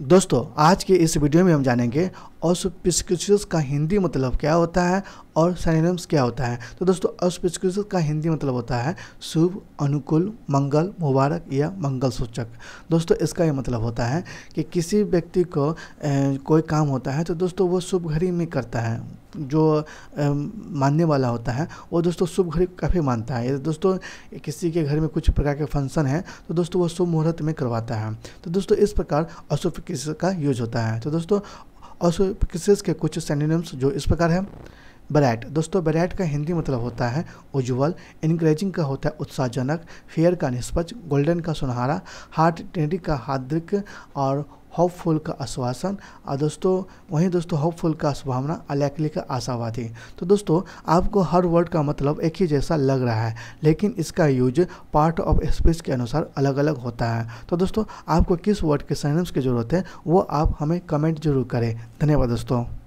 दोस्तों आज के इस वीडियो में हम जानेंगे ऑस्पिस्क्यूस का हिंदी मतलब क्या होता है और सैनिम्स क्या होता है तो दोस्तों ऑस्पिस्क्यूस का हिंदी मतलब होता है शुभ अनुकूल मंगल मुबारक या मंगल सूचक दोस्तों इसका ये मतलब होता है कि किसी व्यक्ति को ए, कोई काम होता है तो दोस्तों वो शुभ घड़ी में करता है जो मानने वाला होता है वो दोस्तों शुभ घड़ी काफ़ी मानता है दोस्तों किसी के घर में कुछ प्रकार के फंक्शन है तो दोस्तों वो शुभ मुहूर्त में करवाता है तो दोस्तों इस प्रकार अशुभ किस का यूज होता है तो दोस्तों अशुभ किसेस के कुछ सैनिम्स जो इस प्रकार है बराइट दोस्तों बराइट का हिंदी मतलब होता है उज्ज्वल इनक्रेजिंग का होता है उत्साहजनक फेयर का निष्पक्ष गोल्डन का सुनहरा हार्ट टेनिटिक का हार्दिक और होपफुल का आश्वासन और दोस्तों वहीं दोस्तों होपफुल का संभावना अलैकली का आशावादी तो दोस्तों आपको हर वर्ड का मतलब एक ही जैसा लग रहा है लेकिन इसका यूज पार्ट ऑफ स्पीच के अनुसार अलग अलग होता है तो दोस्तों आपको किस वर्ड के सैनम्स की ज़रूरत है वो आप हमें कमेंट जरूर करें धन्यवाद दोस्तों